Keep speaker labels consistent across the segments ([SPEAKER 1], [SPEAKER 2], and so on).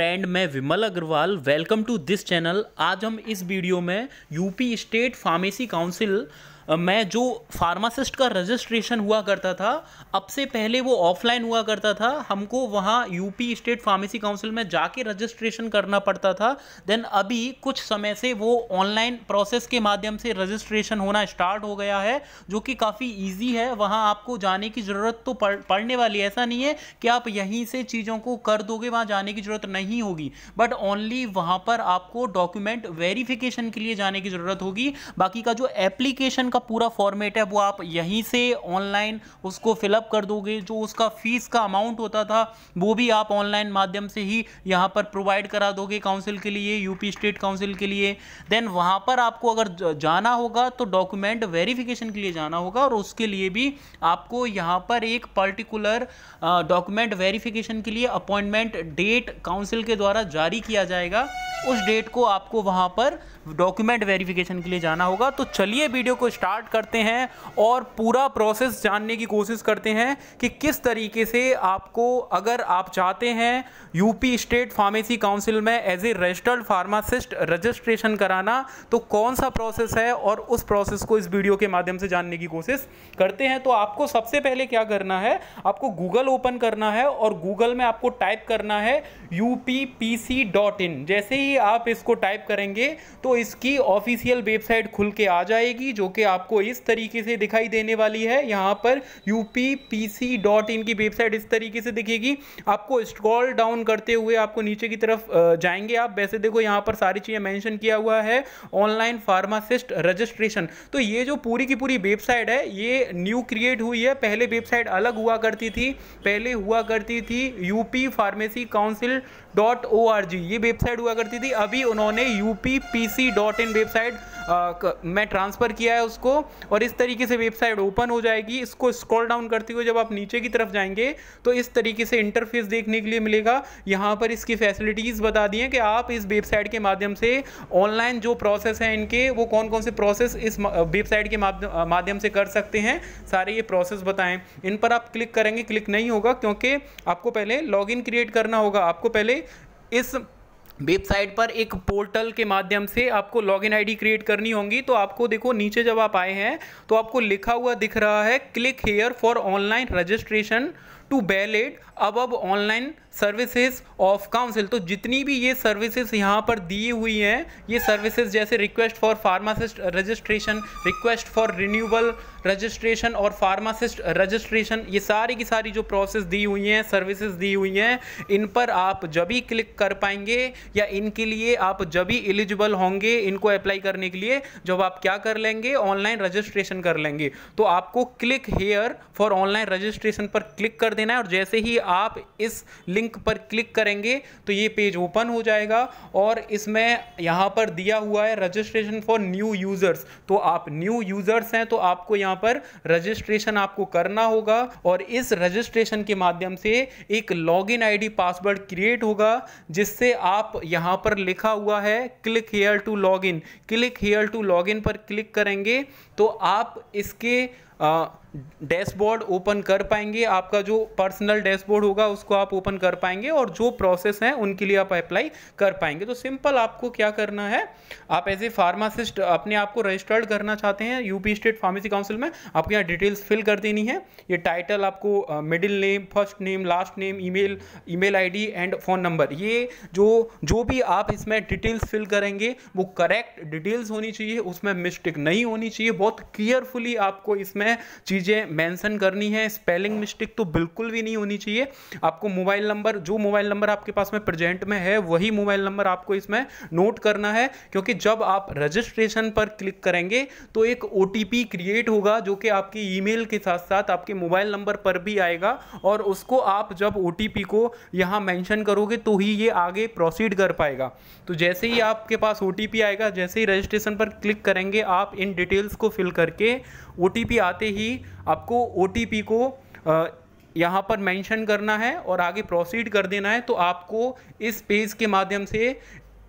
[SPEAKER 1] Friend मैं Vimal Agarwal welcome to this channel आज हम इस वीडियो में यूपी स्टेट फार्मेसी काउंसिल मैं जो फार्मासिस्ट का रजिस्ट्रेशन हुआ करता था अब से पहले वो ऑफलाइन हुआ करता था हमको वहाँ यूपी स्टेट फार्मेसी काउंसिल में जाके रजिस्ट्रेशन करना पड़ता था देन अभी कुछ समय से वो ऑनलाइन प्रोसेस के माध्यम से रजिस्ट्रेशन होना स्टार्ट हो गया है जो कि काफ़ी ईजी है वहाँ आपको जाने की ज़रूरत तो पड़ पड़ने वाली ऐसा नहीं है कि आप यहीं से चीज़ों को कर दोगे वहाँ जाने की ज़रूरत नहीं होगी बट ओनली वहाँ पर आपको डॉक्यूमेंट वेरिफिकेशन के लिए जाने की ज़रूरत होगी बाकी का जो एप्लीकेशन का पूरा फॉर्मेट है वो आप यहीं से ऑनलाइन उसको फिलअप कर दोगे जो उसका फीस का अमाउंट होता था वो भी आप ऑनलाइन माध्यम से ही यहाँ पर प्रोवाइड करा दोगे काउंसिल के लिए यूपी स्टेट काउंसिल के लिए देन वहाँ पर आपको अगर जाना होगा तो डॉक्यूमेंट वेरिफिकेशन के लिए जाना होगा और उसके लिए भी आपको यहाँ पर एक पर्टिकुलर डॉक्यूमेंट वेरिफिकेशन के लिए अपॉइंटमेंट डेट काउंसिल के द्वारा जारी किया जाएगा उस डेट को आपको वहाँ पर डॉक्यूमेंट वेरिफिकेशन के लिए जाना होगा तो चलिए वीडियो को स्टार्ट करते हैं और पूरा प्रोसेस जानने की कोशिश करते हैं कि किस तरीके से आपको अगर आप चाहते हैं यूपी स्टेट फार्मेसी काउंसिल में as a registered pharmacist registration कराना तो कौन सा प्रोसेस है और उस प्रोसेस को इस वीडियो के माध्यम से जानने की कोशिश करते हैं तो आपको सबसे पहले क्या करना है आपको गूगल ओपन करना है और गूगल में आपको टाइप करना है यू जैसे ही आप इसको टाइप करेंगे तो इसकी ऑफिशियल वेबसाइट खुल के आ जाएगी जो कि आपको इस तरीके से दिखाई देने वाली है यहाँ पर यू की वेबसाइट इस तरीके से दिखेगी आपको स्क्रॉल डाउन करते हुए आपको नीचे की तरफ जाएंगे आप वैसे देखो यहाँ पर सारी चीज़ें मैंशन किया हुआ है ऑनलाइन फार्मासिस्ट रजिस्ट्रेशन तो ये जो पूरी की पूरी वेबसाइट है ये न्यू क्रिएट हुई है पहले वेबसाइट अलग हुआ करती थी पहले हुआ करती थी UP pharmacy council dot O R G ये वेबसाइट हुआ करती थी अभी उन्होंने UP P C C dot in website मैं ट्रांसफ़र किया है उसको और इस तरीके से वेबसाइट ओपन हो जाएगी इसको स्क्रॉल डाउन करते हुए जब आप नीचे की तरफ जाएंगे तो इस तरीके से इंटरफेस देखने के लिए मिलेगा यहाँ पर इसकी फैसिलिटीज़ बता दी हैं कि आप इस वेबसाइट के माध्यम से ऑनलाइन जो प्रोसेस हैं इनके वो कौन कौन से प्रोसेस इस वेबसाइट के माध्यम से कर सकते हैं सारे ये प्रोसेस बताएं इन पर आप क्लिक करेंगे क्लिक नहीं होगा क्योंकि आपको पहले लॉग क्रिएट करना होगा आपको पहले इस वेबसाइट पर एक पोर्टल के माध्यम से आपको लॉगिन आईडी क्रिएट करनी होगी तो आपको देखो नीचे जब आप आए हैं तो आपको लिखा हुआ दिख रहा है click here for online registration to ballot अब अब ऑनलाइन सर्विसेज ऑफ काउंसिल तो जितनी भी ये सर्विसेज यहाँ पर दी हुई हैं ये सर्विसेज जैसे request for pharmacist registration request for renewable registration और फार्मासिस्ट रजिस्ट्रेशन ये सारी की सारी जो प्रोसेस दी हुई हैं सर्विसेज दी हुई हैं इन पर आप जब ही क्लिक कर पाएंगे या इनके लिए आप जब ही एलिजिबल होंगे इनको अप्लाई करने के लिए जब आप क्या कर लेंगे ऑनलाइन रजिस्ट्रेशन कर लेंगे तो आपको click here for online registration पर क्लिक कर देना है और जैसे ही आप इस लिंक लिंक पर क्लिक करेंगे तो ये पेज ओपन हो जाएगा और इसमें यहाँ पर दिया हुआ है रजिस्ट्रेशन फॉर न्यू यूज़र्स तो आप न्यू यूज़र्स हैं तो आपको यहाँ पर रजिस्ट्रेशन आपको करना होगा और इस रजिस्ट्रेशन के माध्यम से एक लॉग इन पासवर्ड क्रिएट होगा जिससे आप यहाँ पर लिखा हुआ है click here to login click here to login पर क्लिक करेंगे तो आप इसके आ, डैशबोर्ड ओपन कर पाएंगे आपका जो पर्सनल डैशबोर्ड होगा उसको आप ओपन कर पाएंगे और जो प्रोसेस हैं उनके लिए आप अप्लाई कर पाएंगे तो सिंपल आपको क्या करना है आप एज ए फार्मासिस्ट अपने आप को रजिस्टर्ड करना चाहते हैं यूपी स्टेट फार्मेसी काउंसिल में आपको यहाँ डिटेल्स फिल कर देनी है ये टाइटल आपको middle name first name last name email email ID and phone number ये जो जो भी आप इसमें डिटेल्स फिल करेंगे वो करेक्ट डिटेल्स होनी चाहिए उसमें मिस्टेक नहीं होनी चाहिए बहुत केयरफुली आपको इसमें चीज़ चीज़ें मेंशन करनी है स्पेलिंग मिस्टेक तो बिल्कुल भी नहीं होनी चाहिए आपको मोबाइल नंबर जो मोबाइल नंबर आपके पास में प्रेजेंट में है वही मोबाइल नंबर आपको इसमें नोट करना है क्योंकि जब आप रजिस्ट्रेशन पर क्लिक करेंगे तो एक ओ क्रिएट होगा जो कि आपकी ई के साथ साथ आपके मोबाइल नंबर पर भी आएगा और उसको आप जब ओ को यहाँ मैंशन करोगे तो ही ये आगे प्रोसीड कर पाएगा तो जैसे ही आपके पास ओ आएगा जैसे ही रजिस्ट्रेशन पर क्लिक करेंगे आप इन डिटेल्स को फिल करके ओ आते ही आपको ओ को यहाँ पर मेंशन करना है और आगे प्रोसीड कर देना है तो आपको इस पेज के माध्यम से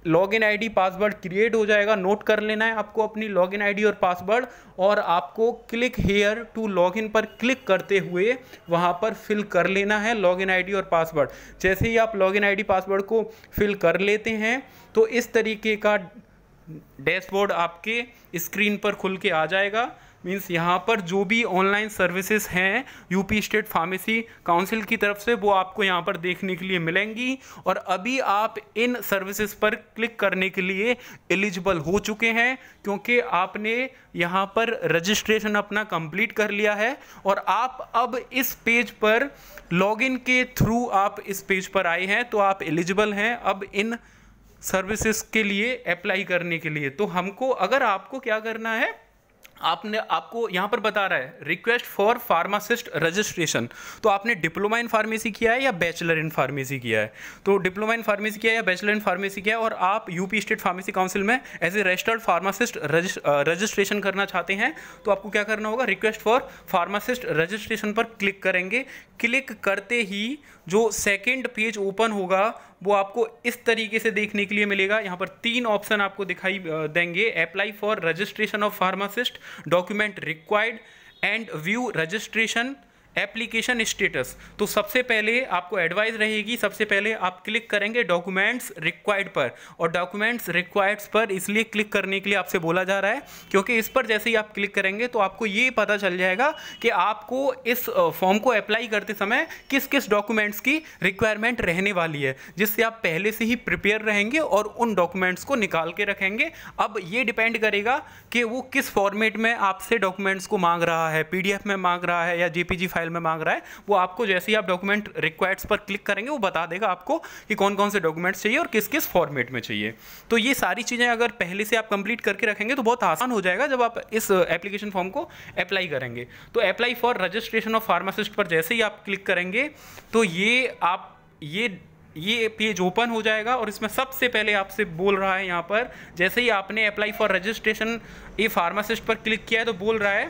[SPEAKER 1] लॉगिन आईडी पासवर्ड क्रिएट हो जाएगा नोट कर लेना है आपको अपनी लॉगिन आईडी और पासवर्ड और आपको क्लिक हेयर टू लॉगिन पर क्लिक करते हुए वहाँ पर फिल कर लेना है लॉगिन आईडी और पासवर्ड जैसे ही आप लॉगिन आईडी पासवर्ड को फिल कर लेते हैं तो इस तरीके का डैशबोर्ड आपके स्क्रीन पर खुल के आ जाएगा मीन्स यहाँ पर जो भी ऑनलाइन सर्विसेज हैं यूपी स्टेट फार्मेसी काउंसिल की तरफ से वो आपको यहाँ पर देखने के लिए मिलेंगी और अभी आप इन सर्विसेज पर क्लिक करने के लिए एलिजिबल हो चुके हैं क्योंकि आपने यहाँ पर रजिस्ट्रेशन अपना कंप्लीट कर लिया है और आप अब इस पेज पर लॉगिन के थ्रू आप इस पेज पर आए हैं तो आप एलिजिबल हैं अब इन सर्विसेज के लिए अप्लाई करने के लिए तो हमको अगर आपको क्या करना है आपने आपको यहाँ पर बता रहा है रिक्वेस्ट फॉर फार्मासिस्ट रजिस्ट्रेशन तो आपने डिप्लोमा इन फार्मेसी किया है या बैचलर इन फार्मेसी किया है तो डिप्लोमा इन फार्मेसी किया है या बैचलर इन फार्मेसी किया है और आप यूपी स्टेट फार्मेसी काउंसिल में as a registered pharmacist registration करना चाहते हैं तो आपको क्या करना होगा रिक्वेस्ट फॉर फार्मासिस्ट रजिस्ट्रेशन पर क्लिक करेंगे क्लिक करते ही जो सेकेंड पेज ओपन होगा वो आपको इस तरीके से देखने के लिए मिलेगा यहाँ पर तीन ऑप्शन आपको दिखाई देंगे apply for registration of pharmacist document required and view registration application status तो सबसे पहले आपको एडवाइस रहेगी सबसे पहले आप क्लिक करेंगे डॉक्यूमेंट्स रिक्वायर्ड पर और डॉक्यूमेंट्स रिक्वायर्ड्स पर इसलिए क्लिक करने के लिए आपसे बोला जा रहा है क्योंकि इस पर जैसे ही आप क्लिक करेंगे तो आपको ये पता चल जाएगा कि आपको इस फॉर्म को अप्लाई करते समय किस किस डॉक्यूमेंट्स की रिक्वायरमेंट रहने वाली है जिससे आप पहले से ही प्रिपेयर रहेंगे और उन डॉक्यूमेंट्स को निकाल के रखेंगे अब ये डिपेंड करेगा कि वो किस फॉर्मेट में आपसे डॉक्यूमेंट्स को मांग रहा है पी में मांग रहा है या जे पी फाइल में मांग रहा है वो आपको जैसे ही आप डॉक्यूमेंट रिक्वायर्ड्स पर क्लिक करेंगे वो बता देगा आपको कि कौन कौन से डॉक्यूमेंट्स चाहिए और किस किस फॉर्मेट में चाहिए तो ये सारी चीज़ें अगर पहले से आप कंप्लीट करके रखेंगे तो बहुत आसान हो जाएगा जब आप इस एप्लीकेशन फॉर्म को अप्लाई करेंगे तो apply for registration of pharmacist पर जैसे ही आप क्लिक करेंगे तो ये आप ये ये पेज ओपन हो जाएगा और इसमें सबसे पहले आपसे बोल रहा है यहाँ पर जैसे ही आपने apply for registration a pharmacist पर क्लिक किया है तो बोल रहा है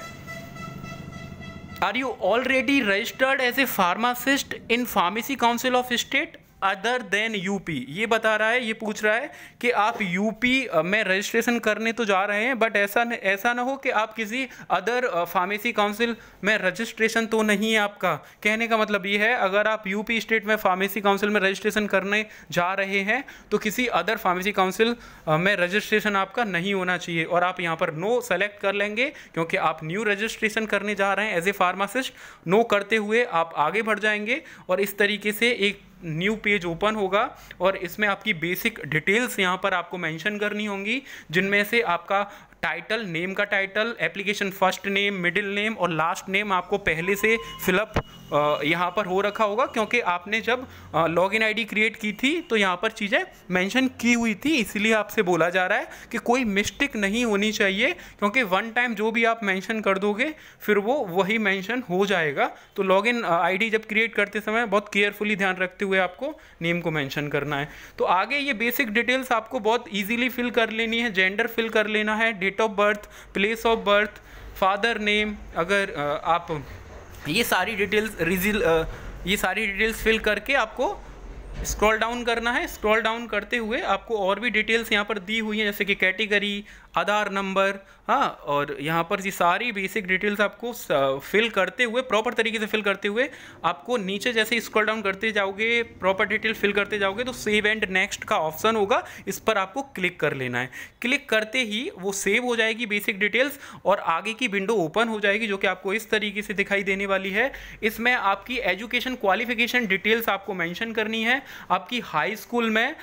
[SPEAKER 1] Are you already registered as a pharmacist in Pharmacy Council of State? Other than UP ये बता रहा है ये पूछ रहा है कि आप यूपी में रजिस्ट्रेशन करने तो जा रहे हैं बट ऐसा न, ऐसा ना हो कि आप किसी अदर फार्मेसी काउंसिल में रजिस्ट्रेशन तो नहीं है आपका कहने का मतलब ये है अगर आप यूपी स्टेट में फार्मेसी काउंसिल में रजिस्ट्रेशन करने जा रहे हैं तो किसी अदर फार्मेसी काउंसिल में रजिस्ट्रेशन आपका नहीं होना चाहिए और आप यहाँ पर नो सेलेक्ट कर लेंगे क्योंकि आप न्यू रजिस्ट्रेशन करने जा रहे हैं एज ए फार्मासिस्ट नो करते हुए आप आगे बढ़ जाएंगे और इस तरीके से एक न्यू पेज ओपन होगा और इसमें आपकी बेसिक डिटेल्स यहाँ पर आपको मेंशन करनी होंगी जिनमें से आपका टाइटल नेम का title application first name middle name और लास्ट नेम आपको पहले से फिलअप यहाँ पर हो रखा होगा क्योंकि आपने जब लॉग इन आई क्रिएट की थी तो यहाँ पर चीज़ें मैंशन की हुई थी इसलिए आपसे बोला जा रहा है कि कोई मिस्टेक नहीं होनी चाहिए क्योंकि वन टाइम जो भी आप मैंशन कर दोगे फिर वो वही मैंशन हो जाएगा तो लॉग इन आई जब क्रिएट करते समय बहुत केयरफुली ध्यान रखते हुए आपको नेम को मैंशन करना है तो आगे ये बेसिक डिटेल्स आपको बहुत ईजिली फिल कर लेनी है जेंडर फिल कर लेना है date of birth place of birth father name अगर आप ये सारी डिटेल्स रिजिल ये सारी डिटेल्स फिल करके आपको स्क्रॉल डाउन करना है स्क्रॉल डाउन करते हुए आपको और भी डिटेल्स यहाँ पर दी हुई हैं जैसे कि कैटेगरी आधार नंबर हाँ और यहाँ पर जी सारी बेसिक डिटेल्स आपको फिल करते हुए प्रॉपर तरीके से फिल करते हुए आपको नीचे जैसे स्क्रॉल डाउन करते जाओगे प्रॉपर डिटेल फिल करते जाओगे तो सेव एंड नेक्स्ट का ऑप्शन होगा इस पर आपको क्लिक कर लेना है क्लिक करते ही वो सेव हो जाएगी बेसिक डिटेल्स और आगे की विंडो ओपन हो जाएगी जो कि आपको इस तरीके से दिखाई देने वाली है इसमें आपकी एजुकेशन क्वालिफिकेशन डिटेल्स आपको मैंशन करनी है आपकी हाई स्कूल में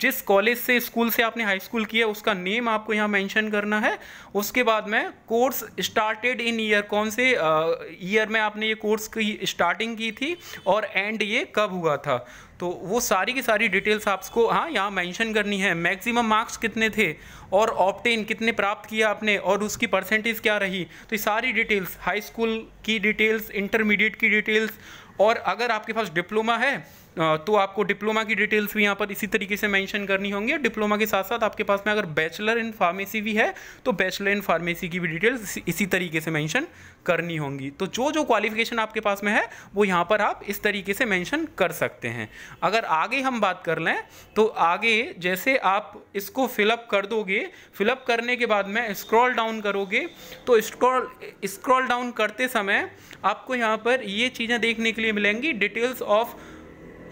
[SPEAKER 1] जिस कॉलेज से स्कूल से आपने हाई स्कूल किया उसका नेम आपको यहाँ मैं मेंशन करना है उसके बाद में कोर्स स्टार्टेड इन ईयर कौन से ईयर में आपने ये कोर्स की स्टार्टिंग की थी और एंड ये कब हुआ था तो वो सारी की सारी डिटेल्स आपको हाँ यहाँ मेंशन करनी है मैक्सिमम मार्क्स कितने थे और ऑप्टेन कितने प्राप्त किया आपने और उसकी परसेंटेज क्या रही तो ये सारी डिटेल्स हाई स्कूल की डिटेल्स इंटरमीडिएट की डिटेल्स और अगर आपके पास डिप्लोमा है तो आपको डिप्लोमा की डिटेल्स भी यहाँ पर इसी तरीके से मेंशन करनी होंगी और डिप्लोमा के साथ साथ आपके पास में अगर बैचलर इन फार्मेसी भी है तो बैचलर इन फार्मेसी की भी डिटेल्स इसी तरीके से मैंशन करनी होंगी तो जो जो क्वालिफिकेशन आपके पास में है वो यहाँ पर आप इस तरीके से मैंशन कर सकते हैं अगर आगे हम बात कर लें तो आगे जैसे आप इसको फिलअप कर दोगे फिलअप करने के बाद में स्क्रॉल डाउन करोगे तो स्क्रॉल स्क्रॉल डाउन करते समय आपको यहाँ पर ये चीज़ें देखने के लिए मिलेंगी details of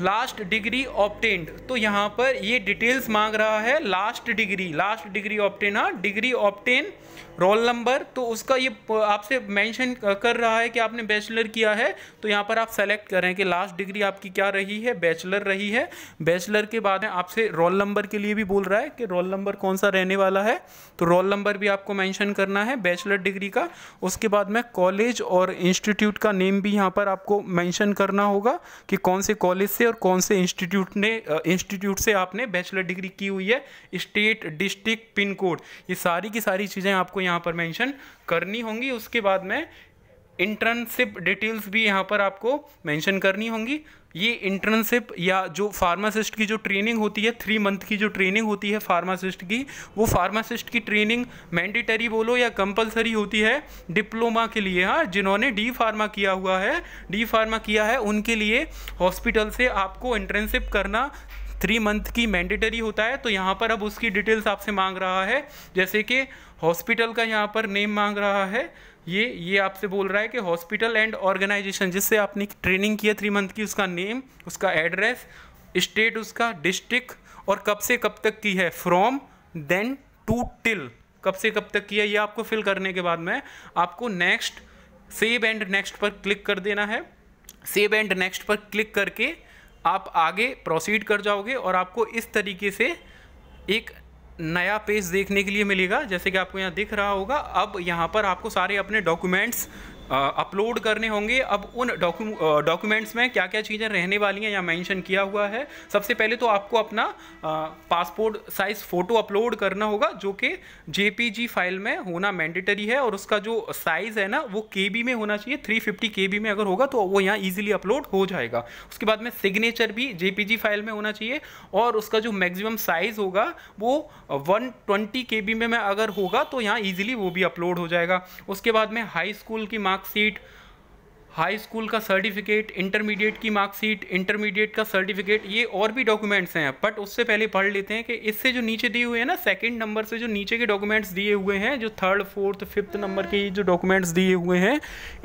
[SPEAKER 1] last degree obtained तो यहाँ पर ये डिटेल्स मांग रहा है last degree last degree obtain हाँ डिग्री ऑप्टेन रोल नंबर तो उसका ये आपसे मेंशन कर रहा है कि आपने बैचलर किया है तो यहाँ पर आप सेलेक्ट करें कि लास्ट डिग्री आपकी क्या रही है बैचलर रही है बैचलर के बाद आपसे रोल नंबर के लिए भी बोल रहा है कि रोल नंबर कौन सा रहने वाला है तो रोल नंबर भी आपको मैंशन करना है बैचलर डिग्री का उसके बाद में कॉलेज और इंस्टीट्यूट का नेम भी यहाँ पर आपको मैंशन करना होगा कि कौन से कॉलेज से और कौन से इंस्टीट्यूट ने इंस्टीट्यूट से आपने बैचलर डिग्री की हुई है स्टेट डिस्ट्रिक्ट पिन कोड ये सारी की सारी चीज़ें आपको यहाँ पर मेंशन करनी होंगी उसके बाद में इंटर्नशिप डिटेल्स भी यहाँ पर आपको मेंशन करनी होंगी ये इंटर्नशिप या जो फार्मासिस्ट की जो ट्रेनिंग होती है थ्री मंथ की जो ट्रेनिंग होती है फार्मासिस्ट की वो फार्मासिस्ट की ट्रेनिंग मैंडेटरी बोलो या कंपलसरी होती है डिप्लोमा के लिए हाँ जिन्होंने डी फार्मा किया हुआ है डी फार्मा किया है उनके लिए हॉस्पिटल से आपको इंटर्नशिप करना थ्री मंथ की मैंडेटरी होता है तो यहाँ पर अब उसकी डिटेल्स आपसे मांग रहा है जैसे कि हॉस्पिटल का यहाँ पर नेम मांग रहा है ये ये आपसे बोल रहा है कि हॉस्पिटल एंड ऑर्गेनाइजेशन जिससे आपने ट्रेनिंग की है थ्री मंथ की उसका नेम उसका एड्रेस स्टेट उसका डिस्ट्रिक्ट और कब से कब तक की है फ्रॉम देन टू टिल कब से कब तक की है ये आपको फिल करने के बाद में आपको नेक्स्ट सेव एंड नेक्स्ट पर क्लिक कर देना है सेव एंड नेक्स्ट पर क्लिक करके आप आगे प्रोसीड कर जाओगे और आपको इस तरीके से एक नया पेज देखने के लिए मिलेगा जैसे कि आपको यहाँ दिख रहा होगा अब यहाँ पर आपको सारे अपने डॉक्यूमेंट्स अपलोड करने होंगे अब उन डॉक्यूमेंट्स में क्या क्या चीज़ें रहने वाली हैं यहाँ मेंशन किया हुआ है सबसे पहले तो आपको अपना पासपोर्ट साइज़ फ़ोटो अपलोड करना होगा जो कि जे फाइल में होना मैंडेटरी है और उसका जो साइज़ है ना वो के में होना चाहिए थ्री फिफ्टी में अगर होगा तो वो यहाँ ईजिली अपलोड हो जाएगा उसके बाद में सिग्नेचर भी जे फाइल में होना चाहिए और उसका जो मैक्सिमम साइज़ होगा वो वन ट्वेंटी में अगर होगा तो यहाँ ईजिली वो भी अपलोड हो जाएगा उसके बाद में हाई स्कूल की marks mark sheet high school का सर्टिफिकेट इंटरमीडिएट की मार्कशीट इंटरमीडिएट का सर्टिफिकेट ये और भी डॉक्यूमेंट्स हैं बट उससे पहले पढ़ लेते हैं कि इससे जो नीचे दिए हुए हैं ना सेकंड नंबर से जो नीचे के डॉक्यूमेंट्स दिए हुए हैं जो थर्ड फोर्थ फिफ्थ नंबर के जो डॉक्यूमेंट्स दिए हुए हैं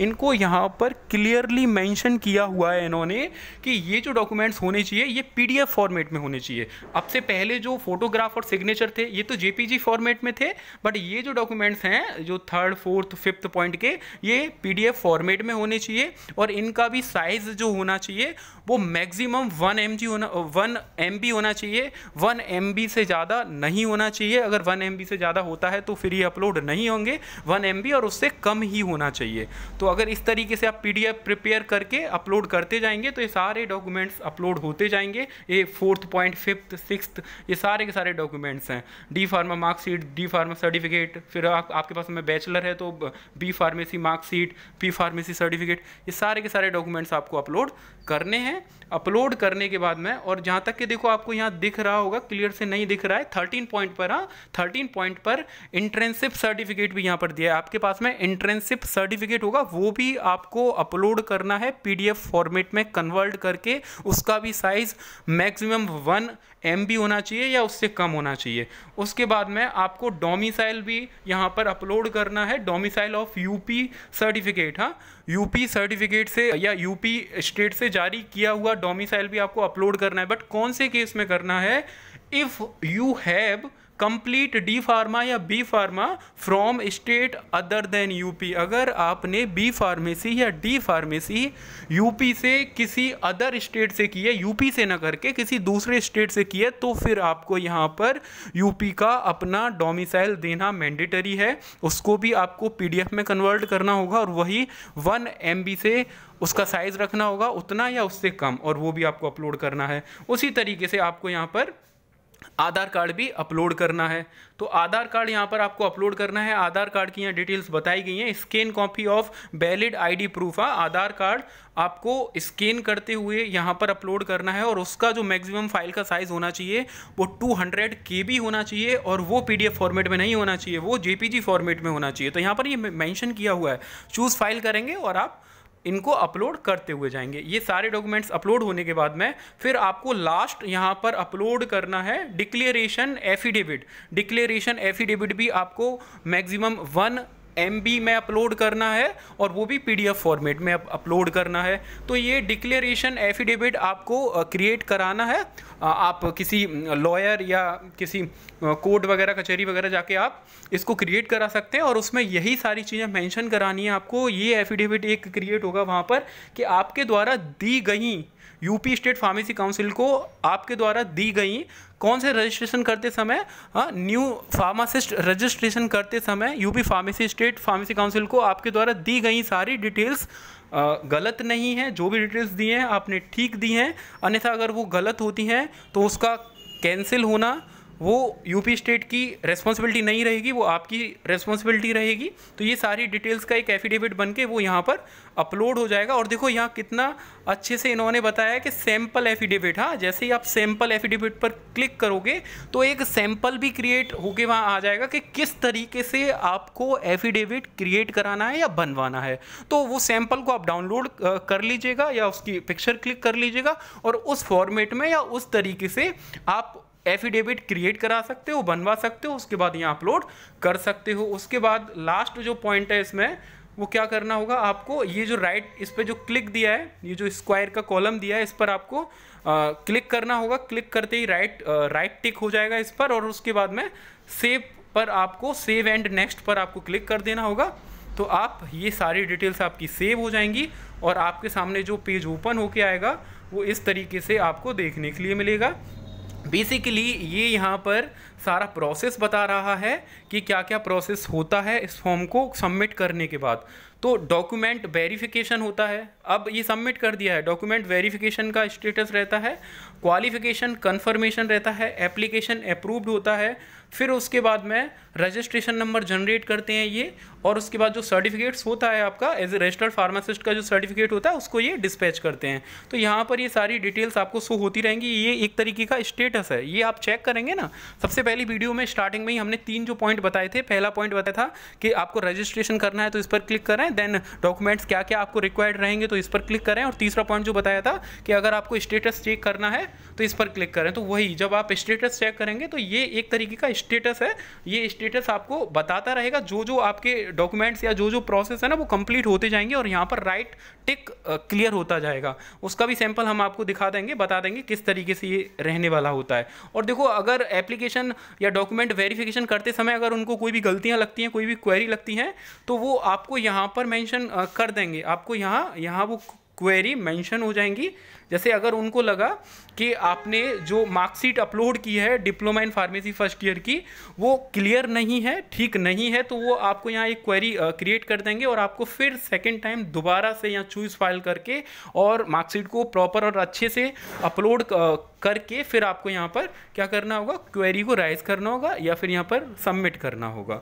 [SPEAKER 1] इनको यहाँ पर क्लियरली मैंशन किया हुआ है इन्होंने कि ये जो डॉक्यूमेंट्स होने चाहिए ये पी फॉर्मेट में होने चाहिए अब से पहले जो फोटोग्राफ और सिग्नेचर थे ये तो जे फॉर्मेट में थे बट ये जो डॉक्यूमेंट्स हैं जो थर्ड फोर्थ फिफ्थ पॉइंट के ये पी फॉर्मेट में होने चाहिए चाहिए और इनका भी साइज जो होना चाहिए वो मैक्सिमम वन एम होना वन एम होना चाहिए वन एम से ज़्यादा नहीं होना चाहिए अगर वन एम से ज़्यादा होता है तो फिर ये अपलोड नहीं होंगे वन एम और उससे कम ही होना चाहिए तो अगर इस तरीके से आप पी प्रिपेयर करके अपलोड करते जाएंगे तो ये सारे डॉक्यूमेंट्स अपलोड होते जाएंगे ये फोर्थ पॉइंट फिफ्थ सिक्स ये सारे के सारे डॉक्यूमेंट्स हैं D pharma marksheet D pharma certificate फिर आप, आपके पास में बैचलर है तो B pharmacy marksheet P pharmacy certificate ये सारे के सारे डॉक्यूमेंट्स आपको अपलोड करने हैं अपलोड करने के बाद में और जहाँ तक कि देखो आपको यहाँ दिख रहा होगा क्लियर से नहीं दिख रहा है थर्टीन पॉइंट पर हाँ थर्टीन पॉइंट पर इंट्रेंसिप सर्टिफिकेट भी यहाँ पर दिया है आपके पास में इंट्रेंसिप सर्टिफिकेट होगा वो भी आपको अपलोड करना है पीडीएफ फॉर्मेट में कन्वर्ट करके उसका भी साइज मैक्सिमम वन एम होना चाहिए या उससे कम होना चाहिए उसके बाद में आपको डोमिसाइल भी यहाँ पर अपलोड करना है डोमिसाइल ऑफ यूपी सर्टिफिकेट हाँ यूपी सर्टिफिकेट से या यूपी स्टेट से जारी किया हुआ डोमिसाइल भी आपको अपलोड करना है बट कौन से केस में करना है if you have complete D pharma या B pharma from state other than UP अगर आपने बी फार्मेसी या डी फार्मेसी यूपी से किसी अदर स्टेट से की है यूपी से ना करके किसी दूसरे स्टेट से की है तो फिर आपको यहाँ पर यूपी का अपना डोमिसाइल देना मैंडेटरी है उसको भी आपको पीडीएफ में कन्वर्ट करना होगा और वही वन एम से उसका साइज़ रखना होगा उतना या उससे कम और वो भी आपको अपलोड करना है उसी तरीके से आपको यहाँ पर आधार कार्ड भी अपलोड करना है तो आधार कार्ड यहाँ पर आपको अपलोड करना है आधार कार्ड की यहाँ डिटेल्स बताई गई हैं scan copy of valid ID proof है आधार कार्ड आपको स्कैन करते हुए यहाँ पर अपलोड करना है और उसका जो मैक्सिमम फाइल का साइज़ होना चाहिए वो 200 हंड्रेड के बी होना चाहिए और वो एफ फॉर्मेट में नहीं होना चाहिए वो जी फॉर्मेट में होना चाहिए तो यहाँ पर ये यह मैंशन किया हुआ है चूज़ फाइल करेंगे और आप इनको अपलोड करते हुए जाएंगे ये सारे डॉक्यूमेंट्स अपलोड होने के बाद में फिर आपको लास्ट यहाँ पर अपलोड करना है डिक्लेरेशन एफिडेविट डिक्लेरेशन एफिडेविट भी आपको मैक्सिमम वन एम में अपलोड करना है और वो भी पी फॉर्मेट में अपलोड करना है तो ये डिक्लेरेशन एफिडेविट आपको क्रिएट कराना है आप किसी लॉयर या किसी कोर्ट वगैरह कचहरी वगैरह जाके आप इसको क्रिएट करा सकते हैं और उसमें यही सारी चीज़ें मेंशन करानी है आपको ये एफिडेविट एक क्रिएट होगा वहाँ पर कि आपके द्वारा दी गई यूपी स्टेट फार्मेसी काउंसिल को आपके द्वारा दी गई कौन से रजिस्ट्रेशन करते समय हाँ, न्यू फार्मासिस्ट रजिस्ट्रेशन करते समय UP pharmacy state pharmacy council को आपके द्वारा दी गई सारी डिटेल्स गलत नहीं है जो भी डिटेल्स दिए हैं आपने ठीक दी हैं अन्यथा अगर वो गलत होती हैं तो उसका कैंसिल होना वो यूपी स्टेट की रेस्पॉन्सिबिलिटी नहीं रहेगी वो आपकी रेस्पॉन्सिबिलिटी रहेगी तो ये सारी डिटेल्स का एक एफिडेविट बन के वो यहाँ पर अपलोड हो जाएगा और देखो यहाँ कितना अच्छे से इन्होंने बताया कि सैम्पल एफिडेविट हाँ जैसे ही आप सैम्पल एफिडेविट पर क्लिक करोगे तो एक सैम्पल भी क्रिएट होके वहाँ आ जाएगा कि किस तरीके से आपको एफिडेविट क्रिएट कराना है या बनवाना है तो वो सैम्पल को आप डाउनलोड कर लीजिएगा या उसकी पिक्चर क्लिक कर लीजिएगा और उस फॉर्मेट में या उस तरीके से आप एफिडेविट क्रिएट करा सकते हो बनवा सकते हो उसके बाद यहाँ अपलोड कर सकते हो उसके बाद लास्ट जो पॉइंट है इसमें वो क्या करना होगा आपको ये जो राइट इस पर जो क्लिक दिया है ये जो स्क्वायर का कॉलम दिया है इस पर आपको आ, क्लिक करना होगा क्लिक करते ही राइट आ, राइट टिक हो जाएगा इस पर और उसके बाद में सेव पर आपको सेव एंड नेक्स्ट पर आपको क्लिक कर देना होगा तो आप ये सारी डिटेल्स आपकी सेव हो जाएंगी और आपके सामने जो पेज ओपन होके आएगा वो इस तरीके से आपको देखने के लिए मिलेगा बेसिकली ये यहाँ पर सारा प्रोसेस बता रहा है कि क्या क्या प्रोसेस होता है इस फॉर्म को सबमिट करने के बाद तो डॉक्यूमेंट वेरिफिकेशन होता है अब ये सबमिट कर दिया है डॉक्यूमेंट वेरिफिकेशन का स्टेटस रहता है क्वालिफिकेशन कंफर्मेशन रहता है एप्लीकेशन अप्रूव्ड होता है फिर उसके बाद में रजिस्ट्रेशन नंबर जनरेट करते हैं ये और उसके बाद जो सर्टिफिकेट्स होता है आपका एज ए रजिस्टर्ड फार्मासिस्ट का जो सर्टिफिकेट होता है उसको ये डिस्पैच करते हैं तो यहाँ पर ये सारी डिटेल्स आपको शो होती रहेंगी ये एक तरीके का स्टेटस है ये आप चेक करेंगे ना सबसे पहली वीडियो में स्टार्टिंग में ही हमने तीन जो पॉइंट बताए थे पहला पॉइंट बताया था कि आपको रजिस्ट्रेशन करना है तो इस पर क्लिक करें देन डॉक्यूमेंट्स क्या क्या आपको रिक्वायर्ड रहेंगे तो इस पर क्लिक करें और तीसरा पॉइंट जो बताया था कि अगर आपको स्टेटस चेक करना है तो इस पर क्लिक करें तो वही जब आप स्टेटस चेक करेंगे तो ये एक तरीके का स्टेटस है ये स्टेटस आपको बताता रहेगा जो जो आपके डॉक्यूमेंट्स या जो जो प्रोसेस है ना वो कंप्लीट होते जाएंगे और यहाँ पर राइट टिक क्लियर होता जाएगा उसका भी सैंपल हम आपको दिखा देंगे बता देंगे किस तरीके से ये रहने वाला होता है और देखो अगर एप्लीकेशन या डॉक्यूमेंट वेरिफिकेशन करते समय अगर उनको कोई भी गलतियाँ लगती हैं कोई भी क्वेरी लगती हैं तो वो आपको यहाँ पर मैंशन कर देंगे आपको यहाँ यहाँ वो क्वेरी मेंशन हो जाएंगी जैसे अगर उनको लगा कि आपने जो मार्कशीट अपलोड की है diploma in pharmacy first year की वो क्लियर नहीं है ठीक नहीं है तो वो आपको यहाँ एक क्वेरी क्रिएट कर देंगे और आपको फिर सेकेंड टाइम दोबारा से यहाँ चूज फाइल करके और मार्कशीट को प्रॉपर और अच्छे से अपलोड करके फिर आपको यहाँ पर क्या करना होगा क्वेरी को राइज करना होगा या फिर यहाँ पर सबमिट करना होगा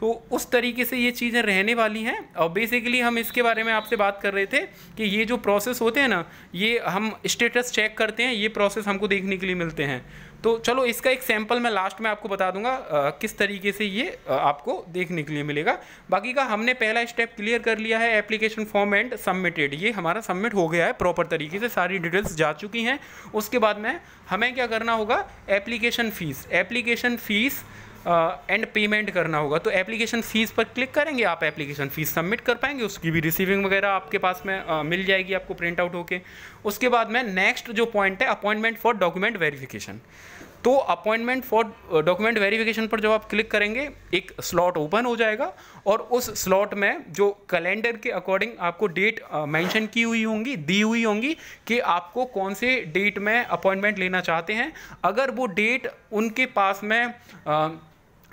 [SPEAKER 1] तो उस तरीके से ये चीज़ें रहने वाली हैं और बेसिकली हम इसके बारे में आपसे बात कर रहे थे कि ये जो प्रोसेस होते हैं ना ये हम स्टेटस चेक करते हैं ये प्रोसेस हमको देखने के लिए मिलते हैं तो चलो इसका एक सैम्पल मैं लास्ट में आपको बता दूंगा आ, किस तरीके से ये आ, आपको देखने के लिए मिलेगा बाकी का हमने पहला स्टेप क्लियर कर लिया है एप्लीकेशन फॉर्म एंड सबमिटेड ये हमारा सबमिट हो गया है प्रॉपर तरीके से सारी डिटेल्स जा चुकी हैं उसके बाद में हमें क्या करना होगा application fees application fees and payment करना होगा तो एप्लीकेशन फ़ीस पर क्लिक करेंगे आप एप्लीकेशन फ़ीस सबमिट कर पाएंगे उसकी भी रिसीविंग वगैरह आपके पास में आ, मिल जाएगी आपको प्रिंट आउट होके उसके बाद में नेक्स्ट जो पॉइंट है अपॉइंटमेंट फॉर डॉक्यूमेंट वेरीफिकेशन तो अपॉइंटमेंट फॉर डॉक्यूमेंट वेरिफिकेशन पर जब आप क्लिक करेंगे एक स्लॉट ओपन हो जाएगा और उस स्लॉट में जो कैलेंडर के अकॉर्डिंग आपको डेट मेंशन की हुई होंगी दी हुई होंगी कि आपको कौन से डेट में अपॉइंटमेंट लेना चाहते हैं अगर वो डेट उनके पास में आ,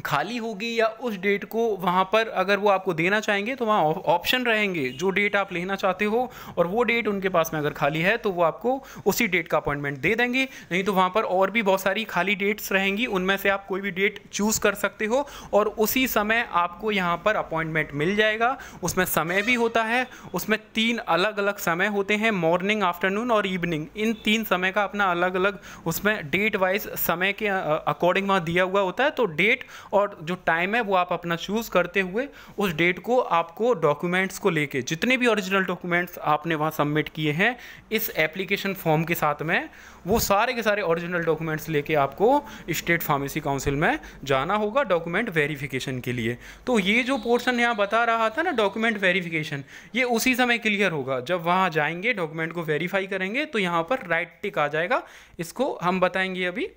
[SPEAKER 1] खाली होगी या उस डेट को वहाँ पर अगर वो आपको देना चाहेंगे तो वहाँ ऑप्शन रहेंगे जो डेट आप लेना चाहते हो और वो डेट उनके पास में अगर खाली है तो वो आपको उसी डेट का अपॉइंटमेंट दे देंगे नहीं तो वहाँ पर और भी बहुत सारी खाली डेट्स रहेंगी उनमें से आप कोई भी डेट चूज़ कर सकते हो और उसी समय आपको यहाँ पर अपॉइंटमेंट मिल जाएगा उसमें समय भी होता है उसमें तीन अलग अलग समय होते हैं मॉर्निंग आफ्टरनून और इवनिंग इन तीन समय का अपना अलग अलग उसमें डेट वाइज समय के अकॉर्डिंग वहाँ दिया हुआ होता है तो डेट और जो टाइम है वो आप अपना चूज़ करते हुए उस डेट को आपको डॉक्यूमेंट्स को लेके जितने भी ओरिजिनल डॉक्यूमेंट्स आपने वहाँ सबमिट किए हैं इस एप्लीकेशन फॉर्म के साथ में वो सारे के सारे ओरिजिनल डॉक्यूमेंट्स लेके आपको स्टेट फार्मेसी काउंसिल में जाना होगा डॉक्यूमेंट वेरिफिकेशन के लिए तो ये जो पोर्शन यहाँ बता रहा था ना डॉक्यूमेंट वेरिफिकेशन ये उसी समय क्लियर होगा जब वहाँ जाएंगे डॉक्यूमेंट को वेरीफाई करेंगे तो यहाँ पर राइट टिक आ जाएगा इसको हम बताएंगे अभी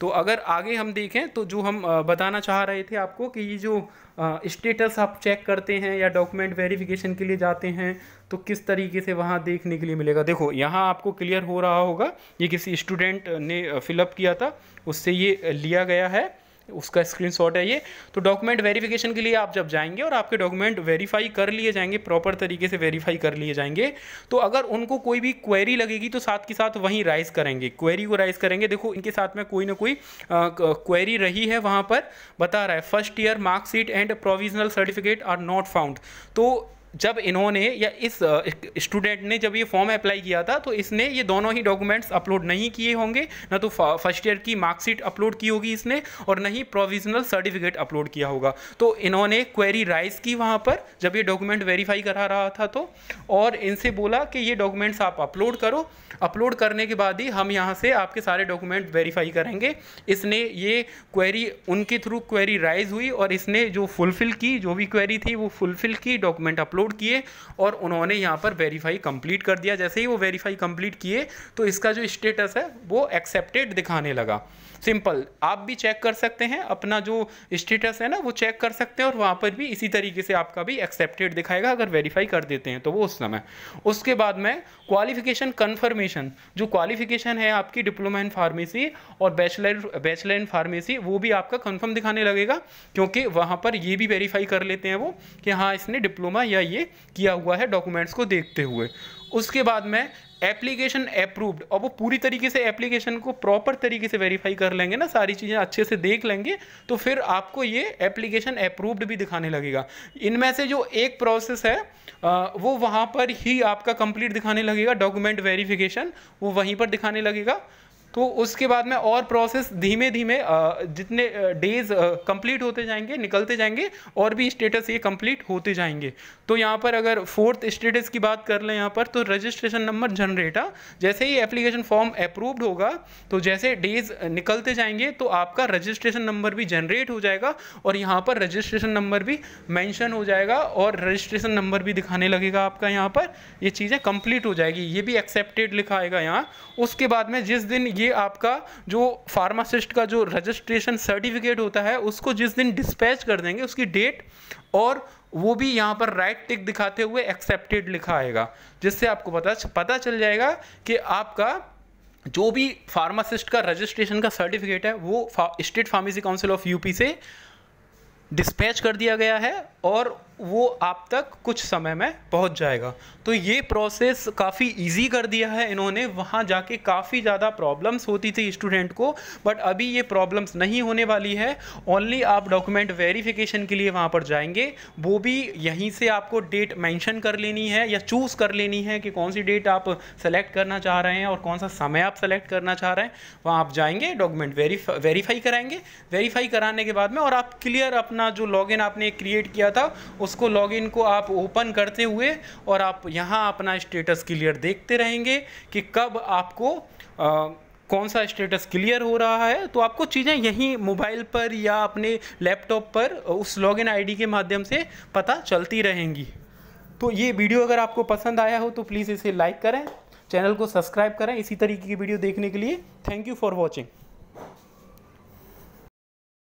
[SPEAKER 1] तो अगर आगे हम देखें तो जो हम बताना चाह रहे थे आपको कि ये जो स्टेटस आप चेक करते हैं या डॉक्यूमेंट वेरिफिकेशन के लिए जाते हैं तो किस तरीके से वहाँ देखने के लिए मिलेगा देखो यहाँ आपको क्लियर हो रहा होगा ये किसी स्टूडेंट ने फिलअप किया था उससे ये लिया गया है उसका स्क्रीन है ये तो डॉक्यूमेंट वेरीफिकेशन के लिए आप जब जाएंगे और आपके डॉक्यूमेंट वेरीफाई कर लिए जाएंगे प्रॉपर तरीके से वेरीफाई कर लिए जाएंगे तो अगर उनको कोई भी क्वेरी लगेगी तो साथ के साथ वहीं राइज करेंगे क्वेरी को राइज करेंगे देखो इनके साथ में कोई ना कोई क्वेरी रही है वहाँ पर बता रहा है first year marksheet and provisional certificate are not found तो जब इन्होंने या इस स्टूडेंट ने जब ये फॉर्म अप्लाई किया था तो इसने ये दोनों ही डॉक्यूमेंट्स अपलोड नहीं किए होंगे ना तो फर्स्ट ईयर की मार्कशीट अपलोड की होगी इसने और ना ही प्रोविजनल सर्टिफिकेट अपलोड किया होगा तो इन्होंने क्वेरी राइज की वहाँ पर जब ये डॉक्यूमेंट वेरीफाई करा रहा था तो और इनसे बोला कि ये डॉक्यूमेंट्स आप अपलोड करो अपलोड करने के बाद ही हम यहाँ से आपके सारे डॉक्यूमेंट वेरीफाई करेंगे इसने ये क्वेरी उनके थ्रू क्वेरी राइज हुई और इसने जो फुलफिल की जो भी क्वेरी थी वो फुलफिल की डॉक्यूमेंट अपलोड अपलोड किए और उन्होंने यहाँ पर वेरीफाई कंप्लीट कर दिया जैसे ही वो वेरीफाई कंप्लीट किए तो इसका जो स्टेटस है वो एक्सेप्टेड दिखाने लगा सिंपल आप भी चेक कर सकते हैं अपना जो स्टेटस है ना वो चेक कर सकते हैं और वहाँ पर भी इसी तरीके से आपका भी एक्सेप्टेड दिखाएगा अगर वेरीफाई कर देते हैं तो वो उस समय उसके बाद में क्वालिफिकेशन कन्फर्मेशन जो क्वालिफिकेशन है आपकी डिप्लोमा इन फार्मेसी और बैचलर बैचलर इन फार्मेसी वो भी आपका कन्फर्म दिखाने लगेगा क्योंकि वहाँ पर ये भी वेरीफाई कर लेते हैं वो कि हाँ इसने डिप्लोमा या ये किया हुआ है डॉक्यूमेंट्स को देखते हुए उसके बाद में एप्लीकेशन अप्रूव्ड और वो पूरी तरीके से एप्लीकेशन को प्रॉपर तरीके से वेरीफाई कर लेंगे ना सारी चीज़ें अच्छे से देख लेंगे तो फिर आपको ये एप्लीकेशन अप्रूव्ड भी दिखाने लगेगा इनमें से जो एक प्रोसेस है वो वहाँ पर ही आपका कंप्लीट दिखाने लगेगा डॉक्यूमेंट वेरिफिकेशन वो वहीं पर दिखाने लगेगा तो उसके बाद में और प्रोसेस धीमे धीमे जितने डेज कंप्लीट होते जाएंगे निकलते जाएंगे और भी स्टेटस ये कंप्लीट होते जाएंगे तो यहाँ पर अगर फोर्थ स्टेटस की बात कर लें यहाँ पर तो रजिस्ट्रेशन नंबर जनरेटा जैसे ही एप्लीकेशन फॉर्म अप्रूव्ड होगा तो जैसे डेज निकलते जाएंगे तो आपका रजिस्ट्रेशन नंबर भी जनरेट हो जाएगा और यहाँ पर रजिस्ट्रेशन नंबर भी मैंशन हो जाएगा और रजिस्ट्रेशन नंबर भी दिखाने लगेगा आपका यहाँ पर ये चीज़ें कंप्लीट हो जाएगी ये भी एक्सेप्टेड लिखा आएगा यहाँ उसके बाद में जिस दिन ये आपका जो फार्मासिस्ट का जो रजिस्ट्रेशन सर्टिफिकेट होता है उसको जिस दिन डिस्पैच कर देंगे उसकी डेट और वो भी यहाँ पर राइट टिक दिखाते हुए एक्सेप्टेड लिखा आएगा जिससे आपको पता पता चल जाएगा कि आपका जो भी फार्मासिस्ट का रजिस्ट्रेशन का सर्टिफिकेट है वो state pharmacy council of UP से डिस्पैच कर दिया गया है और वो आप तक कुछ समय में पहुंच जाएगा तो ये प्रोसेस काफ़ी इजी कर दिया है इन्होंने वहाँ जाके काफ़ी ज़्यादा प्रॉब्लम्स होती थी स्टूडेंट को बट अभी ये प्रॉब्लम्स नहीं होने वाली है ओनली आप डॉक्यूमेंट वेरिफिकेशन के लिए वहाँ पर जाएंगे वो भी यहीं से आपको डेट मेंशन कर लेनी है या चूज़ कर लेनी है कि कौन सी डेट आप सेलेक्ट करना चाह रहे हैं और कौन सा समय आप सेलेक्ट करना चाह रहे हैं वहाँ आप जाएंगे डॉक्यूमेंट वेरीफाई कराएंगे वेरीफाई कराने के बाद में और आप क्लियर अपना जो लॉग आपने क्रिएट किया किया था उसको लॉगिन को आप ओपन करते हुए और आप यहाँ अपना स्टेटस क्लियर देखते रहेंगे कि कब आपको आ, कौन सा स्टेटस क्लियर हो रहा है तो आपको चीज़ें यहीं मोबाइल पर या अपने लैपटॉप पर उस लॉगिन आईडी के माध्यम से पता चलती रहेंगी तो ये वीडियो अगर आपको पसंद आया हो तो प्लीज़ इसे लाइक करें चैनल को सब्सक्राइब करें इसी तरीके की वीडियो देखने के लिए थैंक यू फॉर वॉचिंग